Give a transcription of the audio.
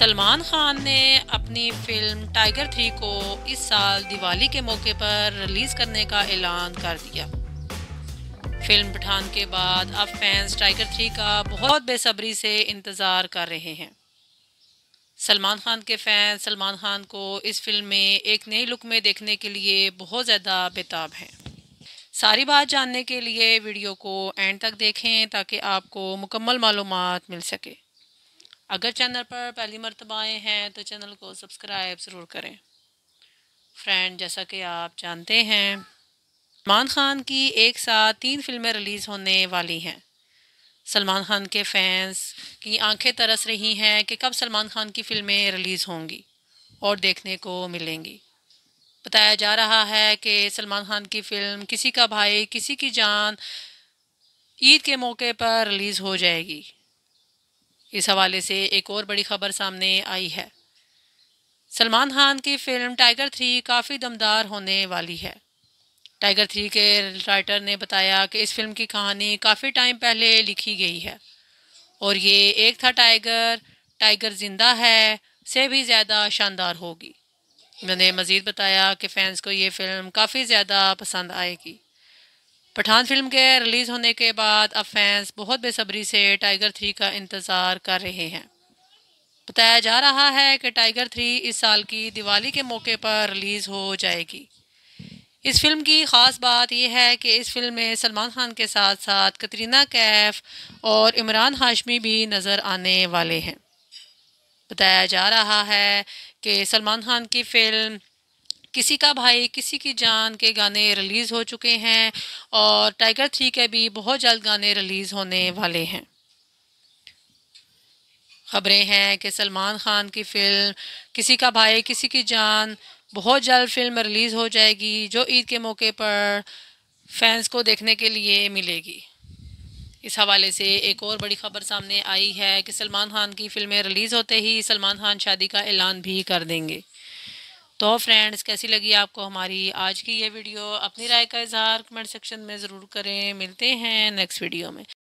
सलमान खान ने अपनी film tiger three को इस साल दिवाली के मौके पर रिलीज करने का ऐलान कर दिया फिल्म पठान के बाद अब फैंस टाइगर थ्री का बहुत बेसब्री से इंतज़ार कर रहे हैं सलमान खान के फैंस सलमान खान को इस फिल्म में एक नई लुक में देखने के लिए बहुत ज़्यादा बेताब हैं सारी बात जानने के लिए वीडियो को एंड तक देखें ताकि आपको मुकम्मल मालूम मिल सके अगर चैनल पर पहली मरतबा आए हैं तो चैनल को सब्सक्राइब ज़रूर करें फ्रेंड जैसा कि आप जानते हैं सलमान खान की एक साथ तीन फिल्में रिलीज़ होने वाली हैं सलमान खान के फैंस की आंखें तरस रही हैं कि कब सलमान खान की फ़िल्में रिलीज़ होंगी और देखने को मिलेंगी बताया जा रहा है कि सलमान खान की फ़िल्म किसी का भाई किसी की जान ईद के मौके पर रिलीज़ हो जाएगी इस हवाले से एक और बड़ी खबर सामने आई है सलमान खान की फिल्म टाइगर थ्री काफ़ी दमदार होने वाली है टाइगर थ्री के राइटर ने बताया कि इस फिल्म की कहानी काफ़ी टाइम पहले लिखी गई है और ये एक था टाइगर टाइगर जिंदा है से भी ज़्यादा शानदार होगी मैंने मज़ीद बताया कि फ़ैंस को ये फ़िल्म काफ़ी ज़्यादा पसंद आएगी पठान फिल्म के रिलीज़ होने के बाद अब फैंस बहुत बेसब्री से टाइगर थ्री का इंतज़ार कर रहे हैं बताया जा रहा है कि टाइगर थ्री इस साल की दिवाली के मौके पर रिलीज़ हो जाएगी इस फिल्म की ख़ास बात यह है कि इस फिल्म में सलमान खान के साथ साथ कतरीना कैफ और इमरान हाशमी भी नज़र आने वाले हैं बताया जा रहा है कि सलमान खान की फ़िल्म किसी का भाई किसी की जान के गाने रिलीज़ हो चुके हैं और टाइगर थ्री के भी बहुत जल्द गाने रिलीज़ होने वाले हैं खबरें हैं कि सलमान खान की फ़िल्म किसी का भाई किसी की जान बहुत जल्द फिल्म रिलीज़ हो जाएगी जो ईद के मौके पर फैंस को देखने के लिए मिलेगी इस हवाले से एक और बड़ी खबर सामने आई है कि सलमान खान की फिल्में रिलीज़ होते ही सलमान खान शादी का ऐलान भी कर देंगे तो फ्रेंड्स कैसी लगी आपको हमारी आज की ये वीडियो अपनी राय का इजहार कमेंट सेक्शन में ज़रूर करें मिलते हैं नेक्स्ट वीडियो में